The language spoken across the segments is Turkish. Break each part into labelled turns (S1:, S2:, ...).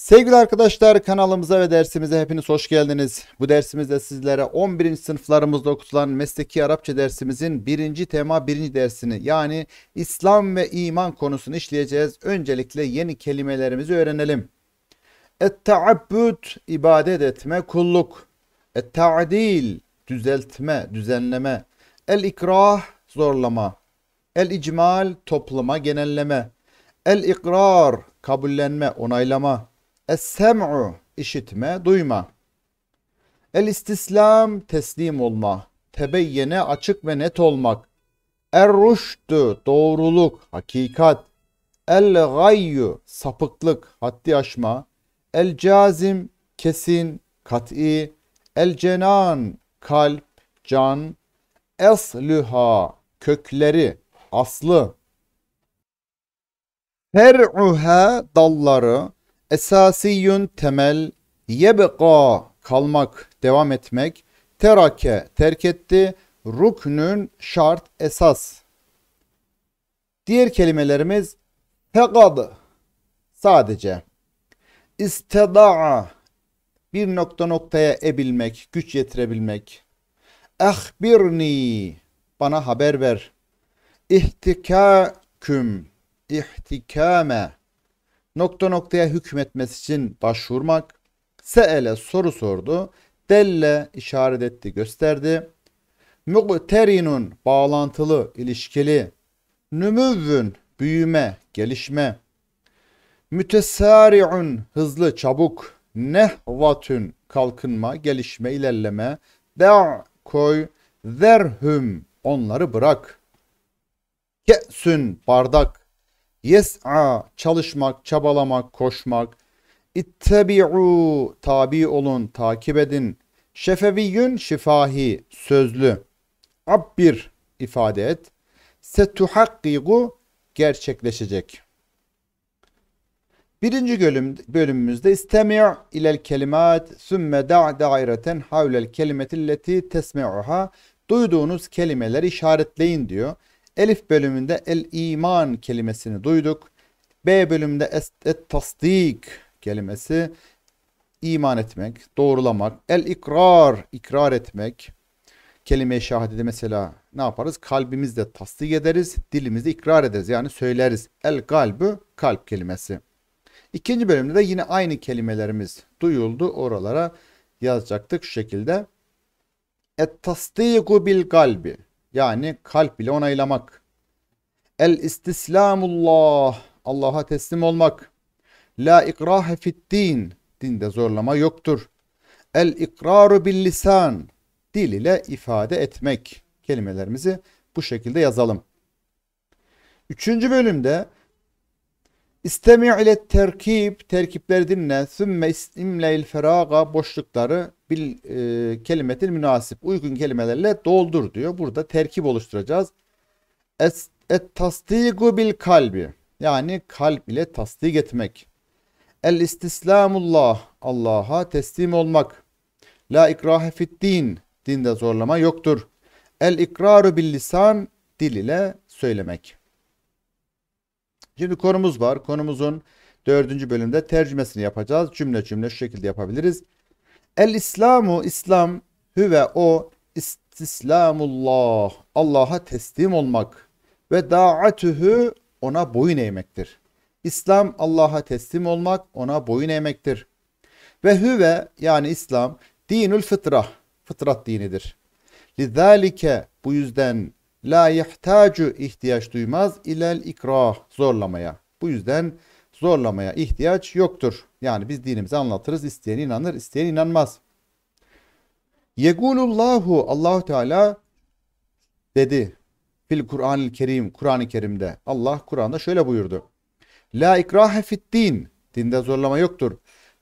S1: Sevgili arkadaşlar kanalımıza ve dersimize hepiniz hoş geldiniz. Bu dersimizde sizlere 11. sınıflarımızda okutulan mesleki Arapça dersimizin birinci tema birinci dersini yani İslam ve iman konusunu işleyeceğiz. Öncelikle yeni kelimelerimizi öğrenelim. et ibadet etme, kulluk. et düzeltme, düzenleme. El-ikrah zorlama. El-icmal toplama, genelleme. El-ikrar kabullenme, onaylama. Es-sem'u işitme, duyma. El-istislam teslim olma. Tebeyyene açık ve net olmak. Er-rüştü doğruluk, hakikat. El-gayyu sapıklık, haddi aşma. El-cazim kesin, kat'i. El-cenan kalp, can. Eslüha kökleri, aslı. Fer'uha dalları, esasiyün temel, yebqa kalmak, devam etmek, terake terk etti, ruknün şart, esas. Diğer kelimelerimiz fekad sadece, isteda'a bir nokta noktaya ebilmek, güç yetirebilmek. Ahbirni bana haber ver. İhtikaküm ihtikame nokta noktaya hükmetmesi için başvurmak, se'ele soru sordu, delle işaret etti, gösterdi. Mu'terinun bağlantılı, ilişkili. Nümüvvün büyüme, gelişme. Mütesari'un hızlı, çabuk. Nehvatün kalkınma, gelişme, ilerleme. Da' koy. Zerhüm onları bırak. Ke'sün bardak. Yes'a çalışmak, çabalamak, koşmak. İttebi'u tabi olun, takip edin. Şefeviyyün şifahi sözlü. Abbir ifade et. Setuhakkigu gerçekleşecek. Birinci bölüm, bölümümüzde istemi' ilel kelimat sümme da' daireten havlel kelimetilleti tesmi'uha duyduğunuz kelimeleri işaretleyin diyor. Elif bölümünde el iman kelimesini duyduk. B bölümünde et tasdik kelimesi iman etmek, doğrulamak, el ikrar, ikrar etmek. Kelime-i şahadede mesela ne yaparız? kalbimizde tasdik ederiz, dilimizde ikrar ederiz. Yani söyleriz. El galbü, kalp kelimesi. İkinci bölümde de yine aynı kelimelerimiz duyuldu. Oralara yazacaktık şu şekilde. Et tasdiku bil galbi. Yani kalp ile onaylamak. El istislamullah. Allah'a teslim olmak. La ikrahe fit din. Dinde zorlama yoktur. El ikraru bil lisan. Dil ile ifade etmek. Kelimelerimizi bu şekilde yazalım. Üçüncü bölümde İstemi ile terkip, terkipleri dinle. Sümme istimleyil feraga, boşlukları bil e, kelimetil münasip. Uygun kelimelerle doldur diyor. Burada terkip oluşturacağız. Es, et tasdigu bil kalbi. Yani kalp ile tasdik etmek. El istislamullah. Allah'a teslim olmak. La ikrahe fit din. Dinde zorlama yoktur. El ikraru bil lisan. Dil ile söylemek. Şimdi konumuz var. Konumuzun dördüncü bölümde tercümesini yapacağız. Cümle cümle şu şekilde yapabiliriz. El İslamu İslam hüve o istislamullah. Allah'a teslim olmak ve da'atuhu ona boyun eğmektir. İslam Allah'a teslim olmak, ona boyun eğmektir. Ve hüve yani İslam dinül fıtrah, fıtrat dinidir. Lidalike bu yüzden La yahtacu ihtiyaç duymaz ilel ikrah zorlamaya. Bu yüzden zorlamaya ihtiyaç yoktur. Yani biz dinimizi anlatırız. isteyen inanır, isteyen inanmaz. Yegulullahu Allahu Teala dedi. Fil Kur'an-ı Kerim, Kur'an-ı Kerim'de Allah Kur'an'da şöyle buyurdu. La ikrahe fit din. Dinde zorlama yoktur.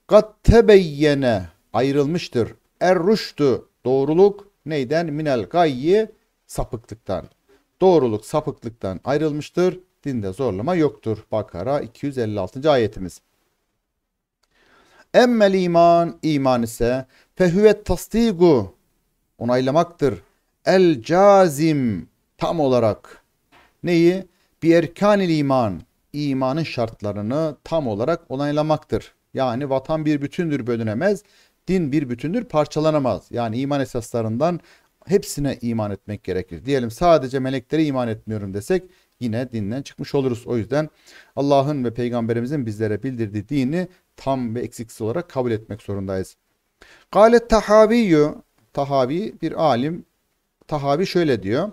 S1: Kat tebeyyene ayrılmıştır. Er rüştü doğruluk neyden minel gayyi sapıklıktan, doğruluk sapıklıktan ayrılmıştır. Dinde zorlama yoktur. Bakara 256. ayetimiz. Emmel iman, iman ise fehüvet tasdigu, onaylamaktır. El cazim, tam olarak. Neyi? Bir erkanil iman, imanın şartlarını tam olarak onaylamaktır. Yani vatan bir bütündür bölünemez, din bir bütündür parçalanamaz. Yani iman esaslarından hepsine iman etmek gerekir. Diyelim sadece meleklere iman etmiyorum desek yine dinden çıkmış oluruz. O yüzden Allah'ın ve peygamberimizin bizlere bildirdiği dini tam ve eksiksiz olarak kabul etmek zorundayız. Galet Tahaviyyü Tahavi bir alim Tahavi şöyle diyor.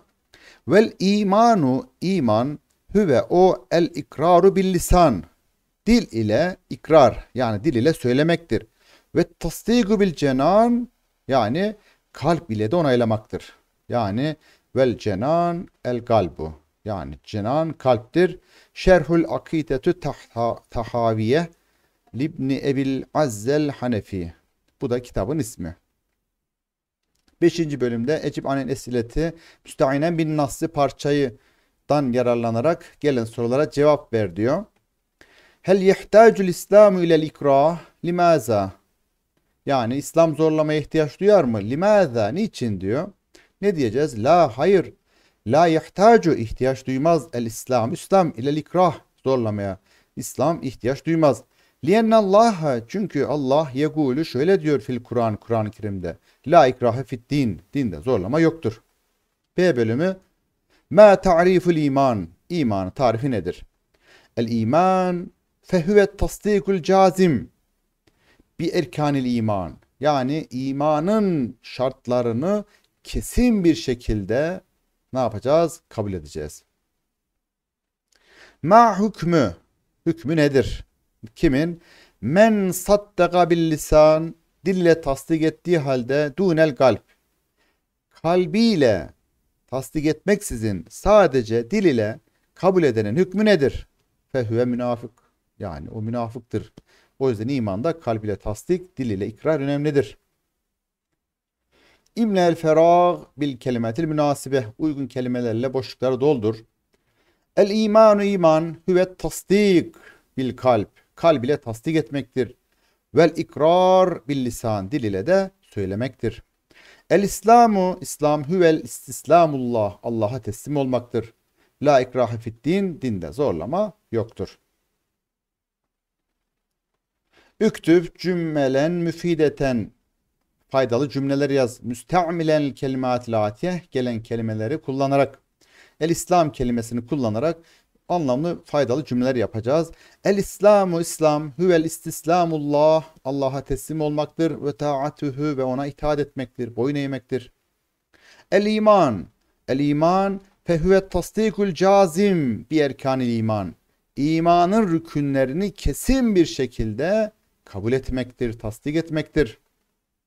S1: Vel imanu iman hüve o el ikraru bil lisan. Dil ile ikrar yani dil ile söylemektir. Ve tasdigu bil cenan yani kalp ile de onaylamaktır. Yani vel cenan el galbu. Yani cenan kalptir. Şerhül akidetü tahaviye libni ebil azzel hanefi. Bu da kitabın ismi. Beşinci bölümde Ecib Anen Esileti müsteinen bin naslı parçayıdan yararlanarak gelen sorulara cevap ver diyor. Hel yehtacul İslamu ilel ikrah limaza? Yani İslam zorlamaya ihtiyaç duyar mı? Limaza niçin diyor. Ne diyeceğiz? La hayır. La yahtacu ihtiyaç duymaz el İslam. İslam ile ikrah zorlamaya. İslam ihtiyaç duymaz. Allah çünkü Allah yegulu şöyle diyor fil Kur'an Kur'an-ı Kerim'de. La ikrahe fit din. Dinde zorlama yoktur. B bölümü Ma ta'riful iman. İmanın tarifi nedir? El iman fehüve tasdikul cazim bir erkanil iman yani imanın şartlarını kesin bir şekilde ne yapacağız? Kabul edeceğiz. Ma hükmü hükmü nedir? Kimin? Men saddaka bil lisan dille tasdik ettiği halde dunel kalp kalbiyle tasdik etmeksizin sadece dil ile kabul edenin hükmü nedir? Fehüve münafık. Yani o münafıktır. O yüzden imanda kalb ile tasdik, dil ile ikrar önemlidir. İmle el ferag bil kelimetil münasibe. Uygun kelimelerle boşlukları doldur. El imanu iman hüve tasdik bil kalp. Kalb ile tasdik etmektir. Vel ikrar bil lisan dil ile de söylemektir. El İslamu İslam hüvel istislamullah Allah'a teslim olmaktır. La ikrahe fit dinde zorlama yoktur. Üktüb cümmelen müfideten faydalı cümleler yaz. Müstemilen kelimat latiye gelen kelimeleri kullanarak el İslam kelimesini kullanarak anlamlı faydalı cümleler yapacağız. El İslamu İslam, huvel istislamullah, Allah'a teslim olmaktır ve taatühü ve ona itaat etmektir, boyun eğmektir. El iman, el iman fehüve tasdikul cazim bir erkanil iman. İmanın rükünlerini kesin bir şekilde kabul etmektir, tasdik etmektir.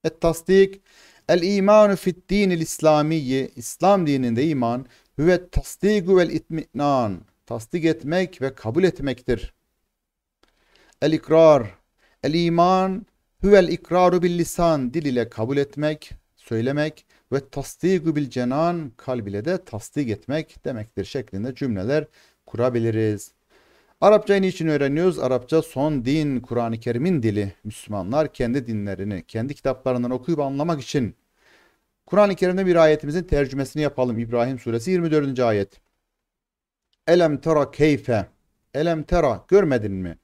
S1: Et tasdik el imanu fit dinil İslamiyi İslam dininde iman huve tasdiku vel itminan tasdik etmek ve kabul etmektir. El ikrar el iman huvel ikraru bil lisan dil ile kabul etmek, söylemek ve tasdiku bil cenan kalb ile de tasdik etmek demektir şeklinde cümleler kurabiliriz. Arapçayı niçin öğreniyoruz? Arapça son din, Kur'an-ı Kerim'in dili. Müslümanlar kendi dinlerini, kendi kitaplarından okuyup anlamak için Kur'an-ı Kerim'de bir ayetimizin tercümesini yapalım. İbrahim suresi 24. ayet. Elem tera keyfe. Elem tera görmedin mi?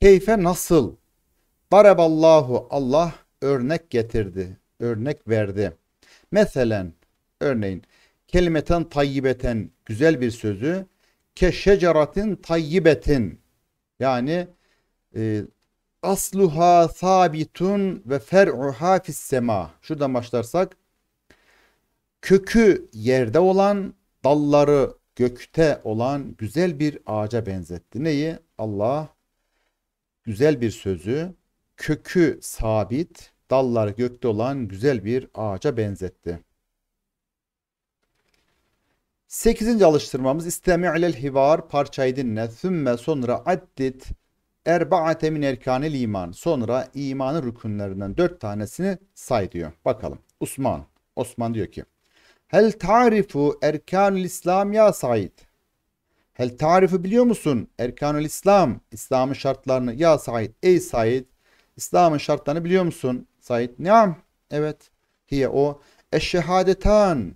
S1: Keyfe nasıl? Dareballahu Allah örnek getirdi. Örnek verdi. Meselen örneğin kelimeten tayyibeten güzel bir sözü keşeceratin tayyibetin yani e, asluha sabitun ve fer'uha fis sema. Şuradan başlarsak kökü yerde olan, dalları gökte olan güzel bir ağaca benzetti. Neyi? Allah güzel bir sözü, kökü sabit, dallar gökte olan güzel bir ağaca benzetti. Sekizinci alıştırmamız istemi'lel hivar parçayı dinle. Sümme sonra addit erbaate min erkanil iman. Sonra imanın rükünlerinden dört tanesini say diyor. Bakalım. Osman. Osman diyor ki. Hel tarifu erkanul İslam ya Said. Hel tarifu biliyor musun? Erkanul İslam. İslam'ın şartlarını ya Said. Ey Said. İslam'ın şartlarını biliyor musun? Said. Neam. Evet. Hiye o. Eşşehadetan.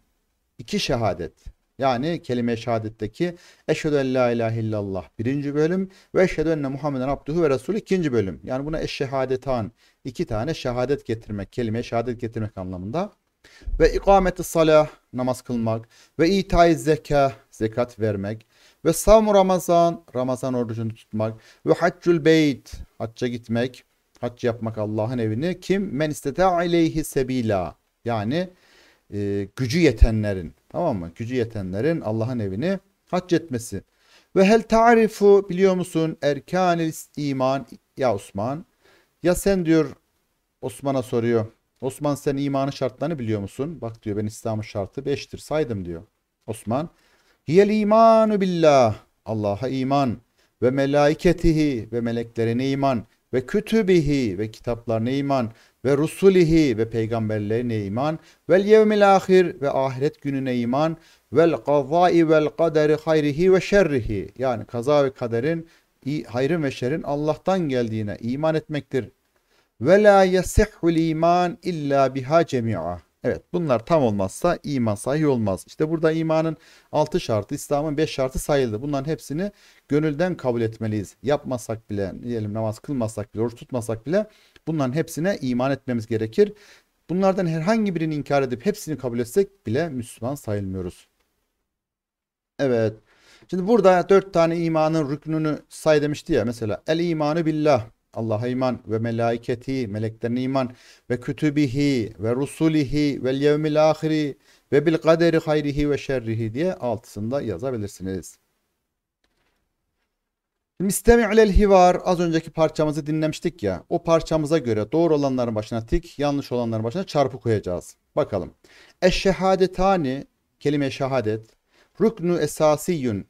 S1: İki şehadet. Yani kelime-i şehadetteki Eşhedü en la ilahe illallah birinci bölüm ve Eşhedü enne Muhammeden abduhu ve resulü ikinci bölüm. Yani buna eşşehadetan iki tane şehadet getirmek, kelime-i şehadet getirmek anlamında. Ve ikameti salah namaz kılmak ve itai zeka zekat vermek ve savmu ramazan ramazan orucunu tutmak ve haccül beyt hacca gitmek hac yapmak Allah'ın evini kim men isteta aleyhi sebila yani e, gücü yetenlerin Tamam mı? Gücü yetenlerin Allah'ın evini hac etmesi. Ve hel tarifu biliyor musun erkanil iman ya Osman. Ya sen diyor Osman'a soruyor. Osman sen imanın şartlarını biliyor musun? Bak diyor ben İslam'ın şartı beştir saydım diyor. Osman. Hiyel imanu billah. Allah'a iman ve melaiketihi ve meleklerine iman ve kütübihi ve kitaplarına iman ve rusulihi ve peygamberlerine iman ve yevmil ahir ve ahiret gününe iman ve kazai vel kaderi hayrihi ve şerrihi yani kaza ve kaderin hayrın ve şerrin Allah'tan geldiğine iman etmektir. Ve la yasihul iman illa biha cemi'a. Evet bunlar tam olmazsa iman sahih olmaz. İşte burada imanın 6 şartı, İslam'ın 5 şartı sayıldı. Bunların hepsini gönülden kabul etmeliyiz. Yapmasak bile, diyelim namaz kılmasak bile, oruç tutmasak bile bunların hepsine iman etmemiz gerekir. Bunlardan herhangi birini inkar edip hepsini kabul etsek bile Müslüman sayılmıyoruz. Evet. Şimdi burada dört tane imanın rüknünü say demişti ya mesela el imanı billah Allah'a iman ve melaiketi, meleklerine iman ve kütübihi ve rusulihi ve yevmil ahiri ve bil kaderi hayrihi ve şerrihi diye altısında yazabilirsiniz. Müstemi'lel hivar az önceki parçamızı dinlemiştik ya. O parçamıza göre doğru olanların başına tik, yanlış olanların başına çarpı koyacağız. Bakalım. Eşşehadetani kelime şehadet. Rüknü esasiyün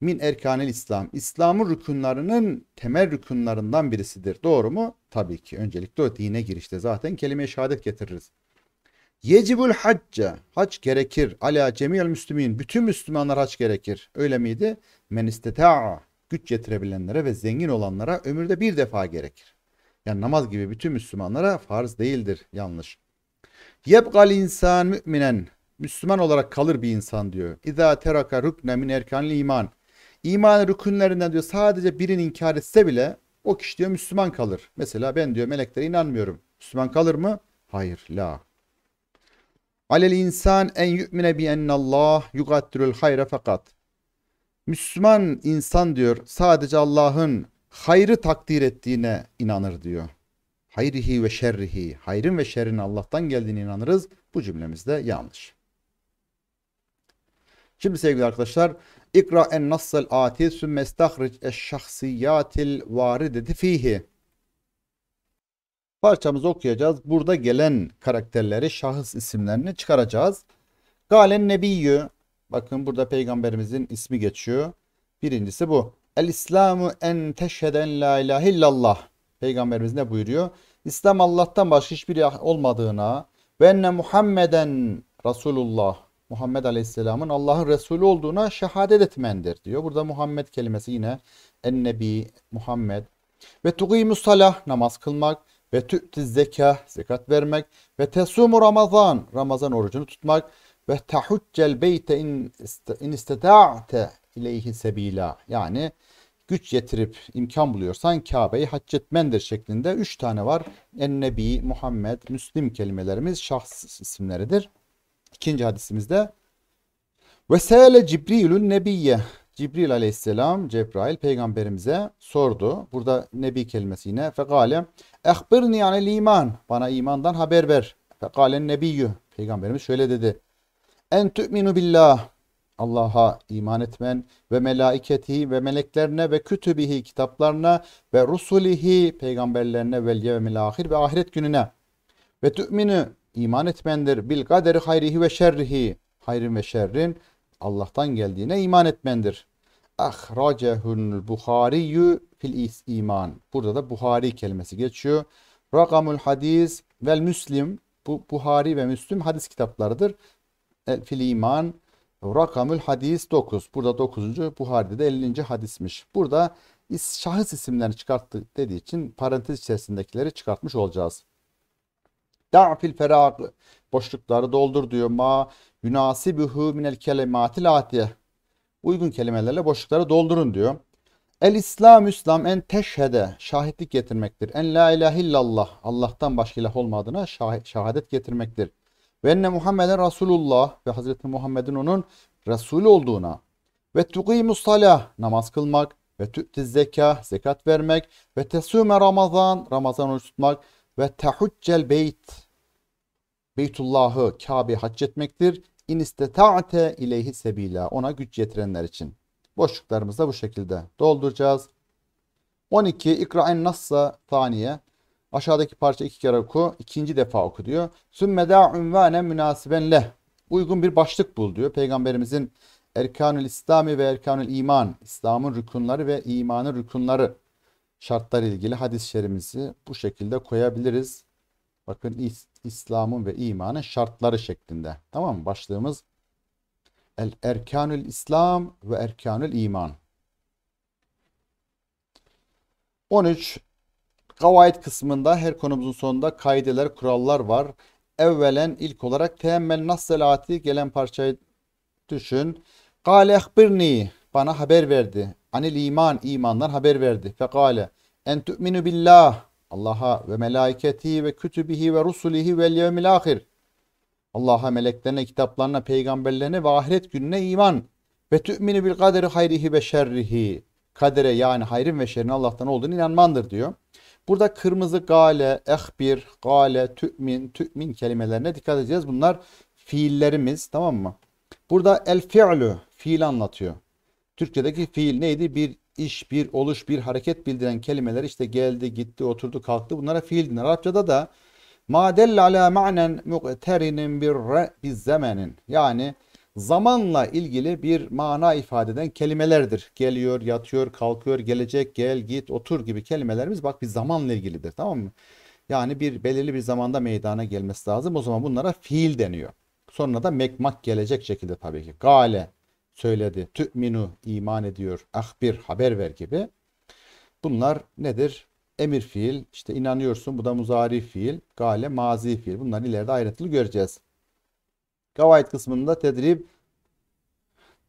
S1: min erkanil İslam. İslam'ın rükunlarının temel rükunlarından birisidir. Doğru mu? Tabii ki. Öncelikle o dine girişte zaten kelime-i şehadet getiririz. Yecibul hacca. Hac gerekir. Ala cemiyel müslümin. Bütün Müslümanlar hac gerekir. Öyle miydi? Men isteta'a. Güç getirebilenlere ve zengin olanlara ömürde bir defa gerekir. Yani namaz gibi bütün Müslümanlara farz değildir. Yanlış. Yebgal insan müminen. Müslüman olarak kalır bir insan diyor. İza teraka rükne min erkanil iman. İman rükünlerinden diyor sadece birini inkar etse bile o kişi diyor Müslüman kalır. Mesela ben diyor meleklere inanmıyorum. Müslüman kalır mı? Hayır. La. Alel insan en yu'mine bi ennallah yugattirul hayre fakat. Müslüman insan diyor sadece Allah'ın hayrı takdir ettiğine inanır diyor. Hayrihi ve şerrihi. Hayrın ve şerrin Allah'tan geldiğine inanırız. Bu cümlemiz de yanlış. Şimdi sevgili arkadaşlar İkra en nassel ati sümme istahric eş şahsiyatil varideti fihi. Parçamızı okuyacağız. Burada gelen karakterleri, şahıs isimlerini çıkaracağız. Galen nebiyyü. Bakın burada peygamberimizin ismi geçiyor. Birincisi bu. El İslamu en teşheden la ilahe illallah. Peygamberimiz ne buyuruyor? İslam Allah'tan başka hiçbir ilah olmadığına ve enne Muhammeden Resulullah Muhammed Aleyhisselam'ın Allah'ın Resulü olduğuna şehadet etmendir diyor. Burada Muhammed kelimesi yine ennebi, Muhammed. Ve tuğimus salah namaz kılmak ve tü'ti zekah zekat vermek ve tesumu ramazan ramazan orucunu tutmak ve tahuccel beyte in istata'te ileyhi sebila yani güç yetirip imkan buluyorsan Kabe'yi hac etmendir şeklinde üç tane var. Ennebi, Muhammed, Müslim kelimelerimiz şahs isimleridir. İkinci hadisimizde Vesele Cibril'ün Nebiye Cibril aleyhisselam, Cebrail peygamberimize sordu. Burada Nebi kelimesi yine. Fekale ehbirni anel iman. Bana imandan haber ver. Fekale nebiyyü. Peygamberimiz şöyle dedi. En tü'minu billah. Allah'a iman etmen ve melaiketi ve meleklerine ve kütübihi kitaplarına ve rusulihi peygamberlerine ve yevmil ahir ve ahiret gününe ve tü'minu iman etmendir. Bil kaderi hayrihi ve şerrihi. Hayrın ve şerrin Allah'tan geldiğine iman etmendir. Ahracehul Buhari'yü fil iman. Burada da Buhari kelimesi geçiyor. Rakamul hadis vel Müslim. Bu Buhari ve Müslim hadis kitaplarıdır. E, fil iman. Rakamül hadis 9. Burada 9. Buhari'de de 50. hadismiş. Burada şahıs isimlerini çıkarttı dediği için parantez içerisindekileri çıkartmış olacağız da'fil feragı. Boşlukları doldur diyor. Ma yunasibuhu minel kelimati atiye. Uygun kelimelerle boşlukları doldurun diyor. El İslam İslam en teşhede şahitlik getirmektir. En la ilahe illallah Allah'tan başka ilah olmadığına şah şahadet getirmektir. Ve enne Muhammeden Resulullah ve Hazreti Muhammed'in onun Resul olduğuna. Ve tuqimus salah namaz kılmak ve tü'tiz zeka zekat vermek ve tesume ramazan ramazan oruç tutmak ve tehuccel beyt. Beytullah'ı Kabe hac etmektir. İn isteta'te ileyhi sebila. Ona güç yetirenler için. Boşluklarımızı da bu şekilde dolduracağız. 12. İkra'en nassa taniye. Aşağıdaki parça iki kere oku. ikinci defa oku diyor. Sümme da unvane münasiben leh. Uygun bir başlık bul diyor. Peygamberimizin Erkanül İslami ve Erkanül İman. İslam'ın rükunları ve imanın rükunları şartlar ilgili hadis-i şerimizi bu şekilde koyabiliriz. Bakın İslam'ın ve imanın şartları şeklinde. Tamam mı? Başlığımız El Erkanül İslam ve Erkanül İman. 13. Kavayet kısmında her konumuzun sonunda kaideler, kurallar var. Evvelen ilk olarak teemmel nasselati gelen parçayı düşün. Kale ekbirni bana haber verdi anil iman imandan haber verdi. Fekale en tu'minu billah Allah'a ve melaiketi ve kütübihi ve rusulihi vel yevmil ahir. Allah'a, meleklerine, kitaplarına, peygamberlerine ve ahiret gününe iman. Ve tü'minu bil kaderi hayrihi ve şerrihi. Kadere yani hayrın ve şerrin Allah'tan olduğunu inanmandır diyor. Burada kırmızı gale, ehbir, gale, tü'min, tü'min kelimelerine dikkat edeceğiz. Bunlar fiillerimiz tamam mı? Burada el fi'lu, fiil anlatıyor. Türkçedeki fiil neydi? Bir iş, bir oluş, bir hareket bildiren kelimeler işte geldi, gitti, oturdu, kalktı. Bunlara fiil denir. Arapçada da ma delle ala ma'nen muqterinin bir re biz zemenin. Yani zamanla ilgili bir mana ifade eden kelimelerdir. Geliyor, yatıyor, kalkıyor, gelecek, gel, git, otur gibi kelimelerimiz bak bir zamanla ilgilidir. Tamam mı? Yani bir belirli bir zamanda meydana gelmesi lazım. O zaman bunlara fiil deniyor. Sonra da mekmak gelecek şekilde tabii ki. Gale, söyledi. Tü'minu iman ediyor. Ahbir haber ver gibi. Bunlar nedir? Emir fiil, İşte inanıyorsun bu da muzari fiil, gale mazi fiil. Bunları ileride ayrıntılı göreceğiz. Gavayet kısmında tedrib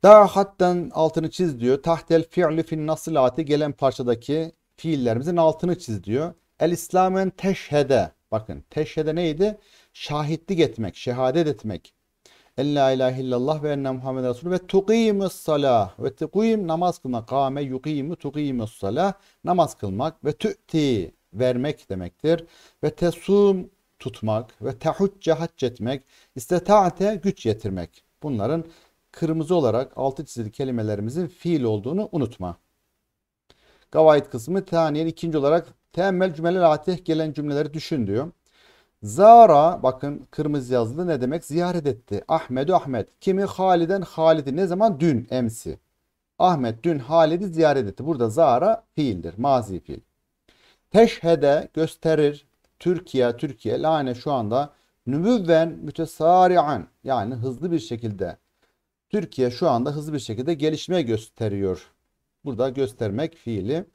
S1: daha hatten altını çiz diyor. Tahtel fi'li fin nasılati gelen parçadaki fiillerimizin altını çiz diyor. El İslamen teşhede. Bakın teşhede neydi? Şahitlik etmek, şehadet etmek. En la ilahe illallah ve enne Muhammed Resulü ve tukimus salah ve tukim namaz kılmak. Kame yukimu tukimus salah namaz kılmak ve tü'ti vermek demektir. Ve tesum tutmak ve tehucce hac etmek, istetaate güç yetirmek. Bunların kırmızı olarak altı çizili kelimelerimizin fiil olduğunu unutma. Gavait kısmı taniyen ikinci olarak temel cümleler atih gelen cümleleri düşün diyor. Zara bakın kırmızı yazılı ne demek? Ziyaret etti. Ahmet Ahmet. Kimi? Haliden Halid'i. Ne zaman? Dün emsi. Ahmet dün Halid'i ziyaret etti. Burada Zara fiildir. Mazi fiil. Teşhede gösterir. Türkiye, Türkiye lane şu anda nübüvven mütesari'an yani hızlı bir şekilde Türkiye şu anda hızlı bir şekilde gelişme gösteriyor. Burada göstermek fiili.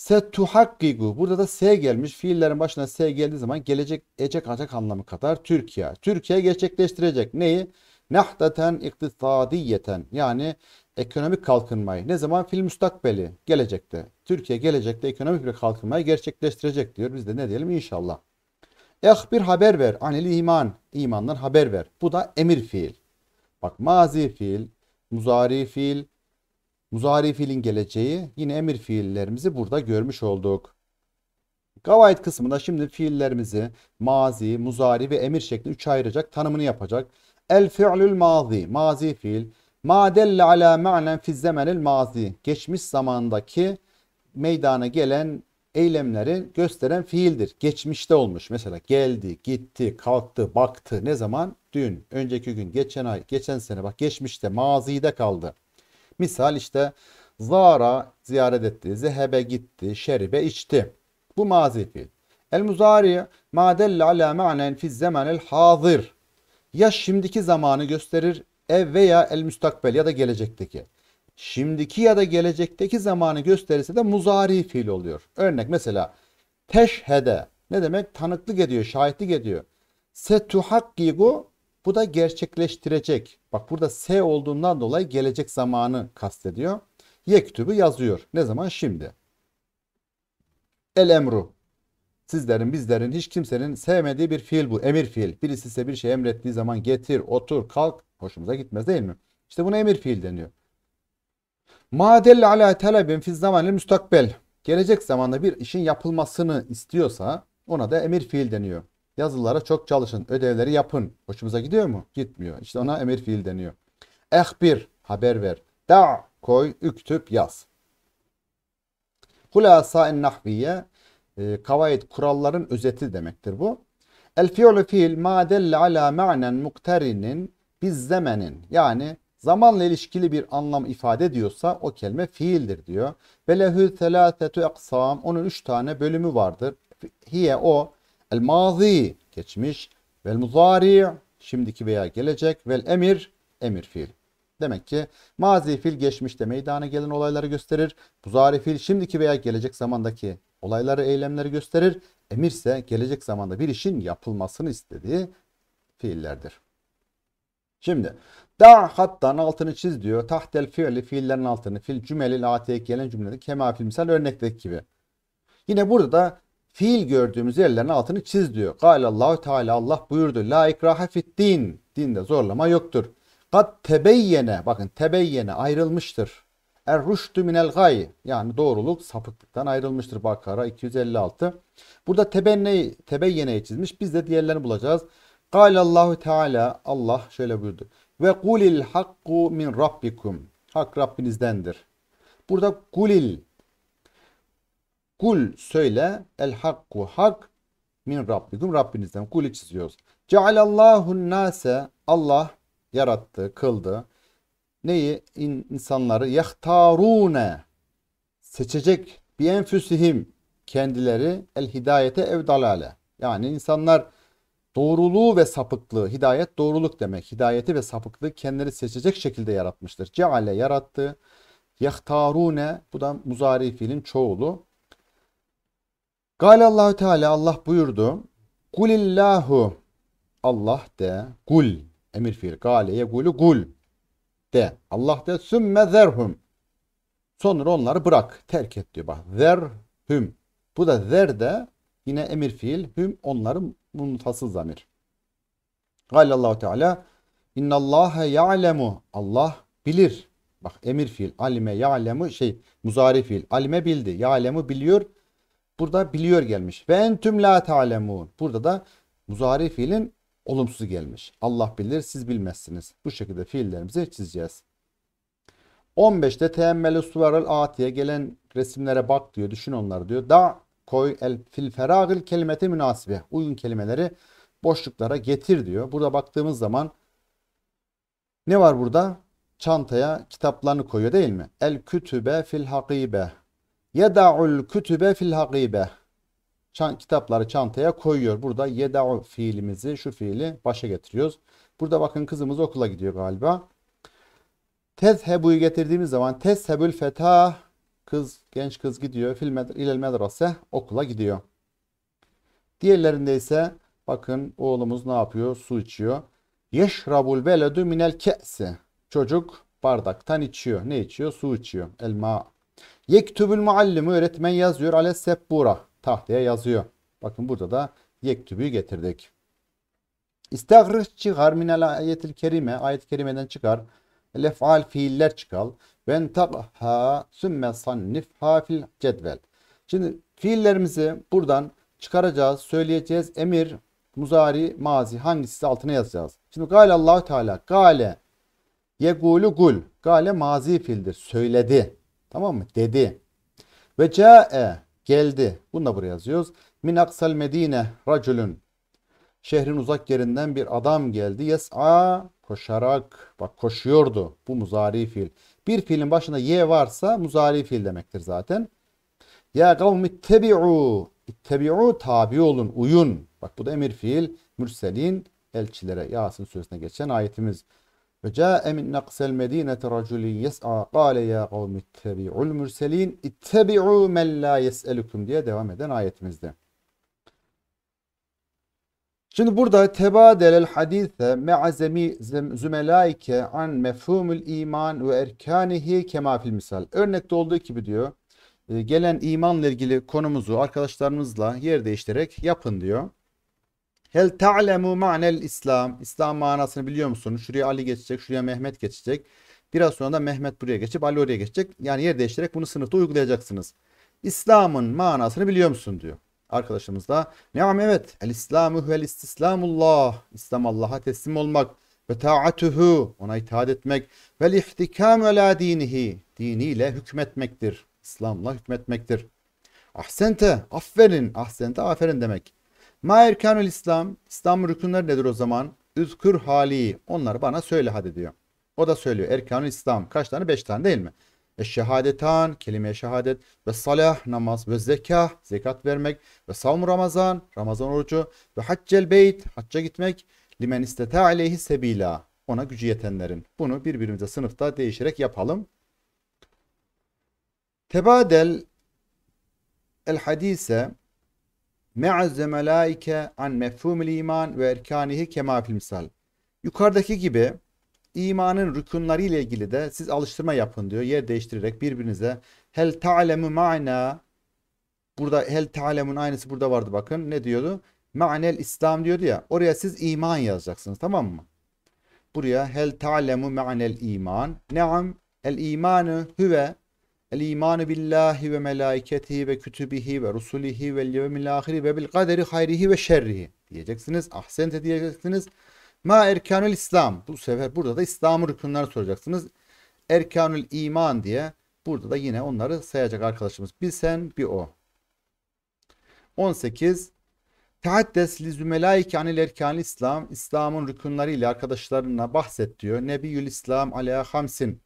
S1: Settuhakkigu. Burada da S gelmiş. Fiillerin başına S geldiği zaman gelecek, ecek, acak anlamı kadar Türkiye. Türkiye gerçekleştirecek. Neyi? Nahdaten iktisadiyeten. Yani ekonomik kalkınmayı. Ne zaman? Fil müstakbeli. Gelecekte. Türkiye gelecekte ekonomik bir kalkınmayı gerçekleştirecek diyor. Biz de ne diyelim? İnşallah. Eh bir haber ver. Anil iman. İmandan haber ver. Bu da emir fiil. Bak mazi fiil, muzari fiil, Muzari fiilin geleceği yine emir fiillerimizi burada görmüş olduk. Gavayet kısmında şimdi fiillerimizi mazi, muzari ve emir şeklinde üç ayıracak tanımını yapacak. El fi'lül mazi, mazi fiil. Ma delle ala ma'nen fiz zemenil mazi. Geçmiş zamandaki meydana gelen eylemleri gösteren fiildir. Geçmişte olmuş. Mesela geldi, gitti, kalktı, baktı. Ne zaman? Dün, önceki gün, geçen ay, geçen sene. Bak geçmişte, mazide kaldı. Misal işte zara ziyaret etti, zehebe gitti, şeribe içti. Bu mazi fiil. El muzari ma delle ala ma'nen fi zamanel hazir. Ya şimdiki zamanı gösterir ev veya el müstakbel ya da gelecekteki. Şimdiki ya da gelecekteki zamanı gösterirse de muzari fiil oluyor. Örnek mesela teşhede ne demek? Tanıklık ediyor, şahitlik ediyor. Setuhakkigu bu da gerçekleştirecek. Bak burada S olduğundan dolayı gelecek zamanı kastediyor. Yektübü yazıyor. Ne zaman? Şimdi. El emru. Sizlerin, bizlerin, hiç kimsenin sevmediği bir fiil bu. Emir fiil. Birisi size bir şey emrettiği zaman getir, otur, kalk. Hoşumuza gitmez değil mi? İşte buna emir fiil deniyor. Ma delle ala talebin fi zamanil müstakbel. Gelecek zamanda bir işin yapılmasını istiyorsa ona da emir fiil deniyor. Yazılara çok çalışın. Ödevleri yapın. Hoşumuza gidiyor mu? Gitmiyor. İşte ona emir fiil deniyor. Ehbir. Haber ver. Da koy, üktüp, yaz. Hulasa-i nahviye e, kavayet kuralların özeti demektir bu. El fi'lu fiil ma delle ala ma'nen mukterinin biz zemenin yani zamanla ilişkili bir anlam ifade ediyorsa o kelime fiildir diyor. Ve lehü telâtetu eksam onun üç tane bölümü vardır. Hiye o El mazi geçmiş. Vel muzari şimdiki veya gelecek. Vel emir emir fiil. Demek ki mazi fiil geçmişte meydana gelen olayları gösterir. Muzari fiil şimdiki veya gelecek zamandaki olayları, eylemleri gösterir. Emir ise gelecek zamanda bir işin yapılmasını istediği fiillerdir. Şimdi da hattan altını çiz diyor. Tahtel fiili fiillerin altını fil cümelil atiye gelen cümlede kema fil misal örnekteki gibi. Yine burada da fiil gördüğümüz yerlerin altını çiz diyor. Gale Allahu Teala Allah buyurdu. La ikraha fit din. Dinde zorlama yoktur. Kad tebeyyene bakın tebeyyene ayrılmıştır. Er rüştü minel gay yani doğruluk sapıklıktan ayrılmıştır Bakara 256. Burada tebenne tebeyyeneyi çizmiş. Biz de diğerlerini bulacağız. Gale Allahu Teala Allah şöyle buyurdu. Ve kulil hakku min rabbikum. Hak Rabbinizdendir. Burada kulil Kul söyle el hakku hak min rabbikum Rabbinizden kulü çiziyoruz. Cealallahu nase Allah yarattı, kıldı. Neyi? İn, insanları yahtarune seçecek bi enfüsihim kendileri el hidayete ev dalale. Yani insanlar doğruluğu ve sapıklığı, hidayet doğruluk demek. Hidayeti ve sapıklığı kendileri seçecek şekilde yaratmıştır. Ceale yarattı. Yahtarune bu da muzari fiilin çoğulu. Allahü Teala Allah buyurdu. Kulillahu Allah de gul emir fiil galeye gulu gul de Allah de sümme zerhum sonra onları bırak terk et diyor bak zerhum bu da zer de yine emir fiil hüm onların munfasıl zamir Galallahu Teala İnnallâhe ya'lemu Allah bilir bak emir fiil alime ya'lemu şey muzari fiil alime bildi ya'lemu biliyor Burada biliyor gelmiş. Ve entüm la talemun. Burada da muzari fiilin olumsuzu gelmiş. Allah bilir siz bilmezsiniz. Bu şekilde fiillerimizi çizeceğiz. 15'te teemmeli suvarel atiye gelen resimlere bak diyor. Düşün onları diyor. Da koy el fil feragil kelimeti münasibe. Uygun kelimeleri boşluklara getir diyor. Burada baktığımız zaman ne var burada? Çantaya kitaplarını koyuyor değil mi? El kütübe fil hakibe. Yeda'ul kütübe fil hakibe. Çan, kitapları çantaya koyuyor. Burada yeda'u fiilimizi, şu fiili başa getiriyoruz. Burada bakın kızımız okula gidiyor galiba. Tezhebu'yu getirdiğimiz zaman tezhebül fetah kız, genç kız gidiyor. Fil med ilel medrase okula gidiyor. Diğerlerinde ise bakın oğlumuz ne yapıyor? Su içiyor. Yeşrabul veledü minel ke'si. Çocuk bardaktan içiyor. Ne içiyor? Su içiyor. Elma Yektübül muallimu öğretmen yazıyor. Ale tahtaya yazıyor. Bakın burada da yektübü getirdik. İstagriz çıkar minel ayetil kerime. Ayet-i kerimeden çıkar. Lef'al fiiller çıkar. Ben tabha sümme sannif hafil cedvel. Şimdi fiillerimizi buradan çıkaracağız, söyleyeceğiz. Emir, muzari, mazi hangisi altına yazacağız. Şimdi gale Allahu Teala gale yegulu gul. Gale mazi fildir Söyledi. Tamam mı? Dedi. Ve cae geldi. Bunu da buraya yazıyoruz. Min aksal medine raculun. Şehrin uzak yerinden bir adam geldi. Yes'a koşarak. Bak koşuyordu. Bu muzari fiil. Bir fiilin başında ye varsa muzari fiil demektir zaten. Ya kavmi tebi'u. İttebi'u tabi olun, uyun. Bak bu da emir fiil. Mürselin elçilere Yasin suresine geçen ayetimiz. وَجَاءَ مِنْ نَقْسَ الْمَد۪ينَةِ رَجُلٍ يَسْعَى قَالَ يَا قَوْمِ اتَّبِعُوا الْمُرْسَل۪ينَ اِتَّبِعُوا مَنْ لَا يَسْأَلُكُمْ diye devam eden ayetimizde. Şimdi burada tebadelel hadise me'azemi zümelaike an mefhumul iman ve erkanihi kema fil misal. Örnekte olduğu gibi diyor. E, gelen imanla ilgili konumuzu arkadaşlarımızla yer değiştirerek yapın diyor. Hel ta'lemu ma'nel İslam. İslam manasını biliyor musunuz? Şuraya Ali geçecek, şuraya Mehmet geçecek. Biraz sonra da Mehmet buraya geçip Ali oraya geçecek. Yani yer değiştirerek bunu sınıfta uygulayacaksınız. İslam'ın manasını biliyor musun diyor. Arkadaşımız da Neam evet. El İslamu vel istislamullah. İslam Allah'a teslim olmak ve taatuhu ona itaat etmek ve ihtikamu ala dinihi diniyle hükmetmektir. İslam'la hükmetmektir. Ahsente aferin ahsente aferin demek. Ma erkanül İslam, İslam rükunları nedir o zaman? Üzkür hali. Onları bana söyle hadi diyor. O da söylüyor. Erkanül İslam kaç tane? Beş tane değil mi? E şehadetan, kelime şehadet ve salah namaz ve zekah, zekat vermek ve savm Ramazan, Ramazan orucu ve haccel beyt, hacca gitmek limen isteta aleyhi sebila. Ona gücü yetenlerin. Bunu birbirimize sınıfta değişerek yapalım. Tebadel el hadise me'azze melaike an mefhumil iman ve erkanihi kema fil misal. Yukarıdaki gibi imanın rükunları ile ilgili de siz alıştırma yapın diyor. Yer değiştirerek birbirinize hel ta'lemu ma'na burada hel ta'lemun aynısı burada vardı bakın. Ne diyordu? Ma'nel İslam diyordu ya. Oraya siz iman yazacaksınız tamam mı? Buraya hel ta'lemu ma'nel iman. Naam el imanı huve El imanu billahi ve melaiketihi ve kütübihi ve rusulihi ve yevmil ahiri ve bil kaderi hayrihi ve şerrihi diyeceksiniz. Ahsente diyeceksiniz. Ma Erkanul İslam. Bu sefer burada da İslam'ın rükunları soracaksınız. Erkanul iman diye burada da yine onları sayacak arkadaşımız. Bir sen bir o. 18. Teaddes li zümelaike anil erkan İslam. İslam'ın rükunları ile arkadaşlarına bahset diyor. Nebiyül İslam ala hamsin.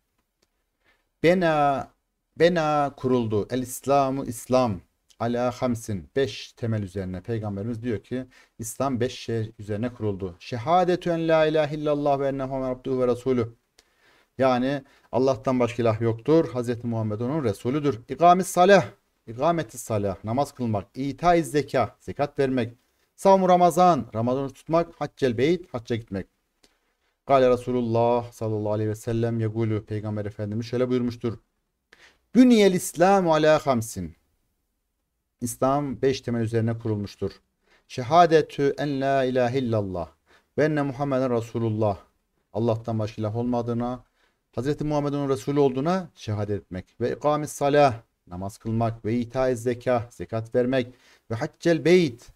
S1: Bena Bena kuruldu. El İslamu İslam. Ala hamsin. Beş temel üzerine. Peygamberimiz diyor ki İslam beş şey üzerine kuruldu. Şehadetü en la ilahe illallah ve enne abduhu ve resulü. Yani Allah'tan başka ilah yoktur. Hz. Muhammed onun Resulüdür. İkamet salah. İkameti salah. Namaz kılmak. i̇ta zeka. Zekat vermek. Savmu Ramazan. Ramazan'ı tutmak. Haccel beyt. Hacca gitmek. Gale Resulullah sallallahu aleyhi ve sellem yegulu. Peygamber Efendimiz şöyle buyurmuştur. Büniyel İslamu ala hamsin. İslam beş temel üzerine kurulmuştur. Şehadetü en la ilahe illallah ve enne Muhammeden Resulullah. Allah'tan başka ilah olmadığına, Hz. Muhammed'in Resulü olduğuna şehadet etmek. Ve ikamis salah, namaz kılmak ve ita'iz zeka, zekat vermek ve haccel beyt,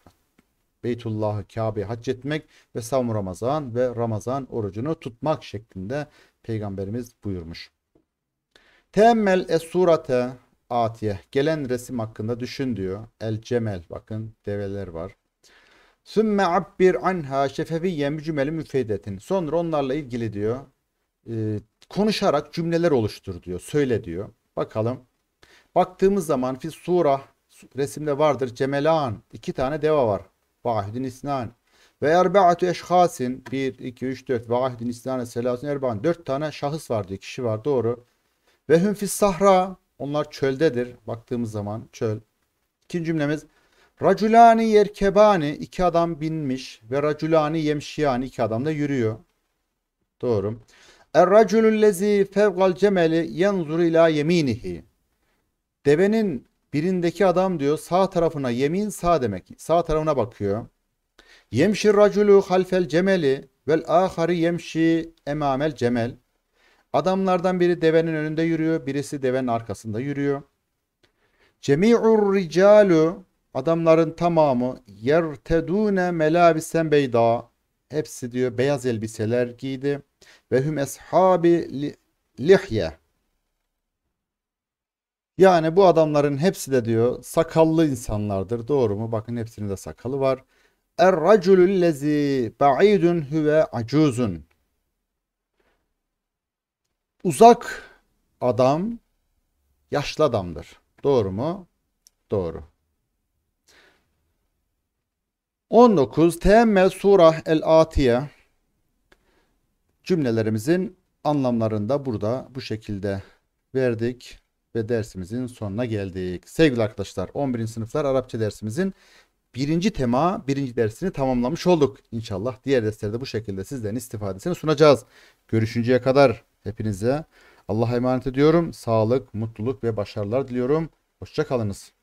S1: Beytullah'ı Kabe'yi hac etmek ve savm Ramazan ve Ramazan orucunu tutmak şeklinde Peygamberimiz buyurmuş. Teemmel es surate atiye. Gelen resim hakkında düşün diyor. El cemel. Bakın develer var. Sümme abbir anha şefeviyen bir cümle müfedetin. Sonra onlarla ilgili diyor. E, konuşarak cümleler oluştur diyor. Söyle diyor. Bakalım. Baktığımız zaman fi sura resimde vardır. Cemelan. iki tane deva var. Vahidin isnan. Ve erbaatü eşhasin. bir iki üç dört. Vahidin isnan. Selasun erban. Dört tane şahıs var diyor. Kişi var. Doğru. Ve hüm fis sahra. Onlar çöldedir. Baktığımız zaman çöl. İkinci cümlemiz. Raculani yerkebani. iki adam binmiş. Ve raculani yemşiyani. iki adam da yürüyor. Doğru. Er-raculul fevgal cemeli yanzur ila yeminihi. Devenin birindeki adam diyor sağ tarafına yemin sağ demek. Sağ tarafına bakıyor. Yemşir raculu halfel cemeli vel ahari yemşi emamel cemel. Adamlardan biri devenin önünde yürüyor, birisi devenin arkasında yürüyor. Cemi'ur ricalu adamların tamamı yertedune melabisen beyda hepsi diyor beyaz elbiseler giydi ve hum eshabi lihye yani bu adamların hepsi de diyor sakallı insanlardır. Doğru mu? Bakın hepsinin de sakalı var. Er raculul lezi ba'idun huve acuzun uzak adam yaşlı adamdır. Doğru mu? Doğru. 19 Teemmel surah el atiye cümlelerimizin anlamlarını da burada bu şekilde verdik ve dersimizin sonuna geldik. Sevgili arkadaşlar 11. sınıflar Arapça dersimizin birinci tema, birinci dersini tamamlamış olduk. İnşallah diğer derslerde bu şekilde sizlerin istifadesini sunacağız. Görüşünceye kadar Hepinize Allah'a emanet ediyorum. Sağlık, mutluluk ve başarılar diliyorum. Hoşçakalınız.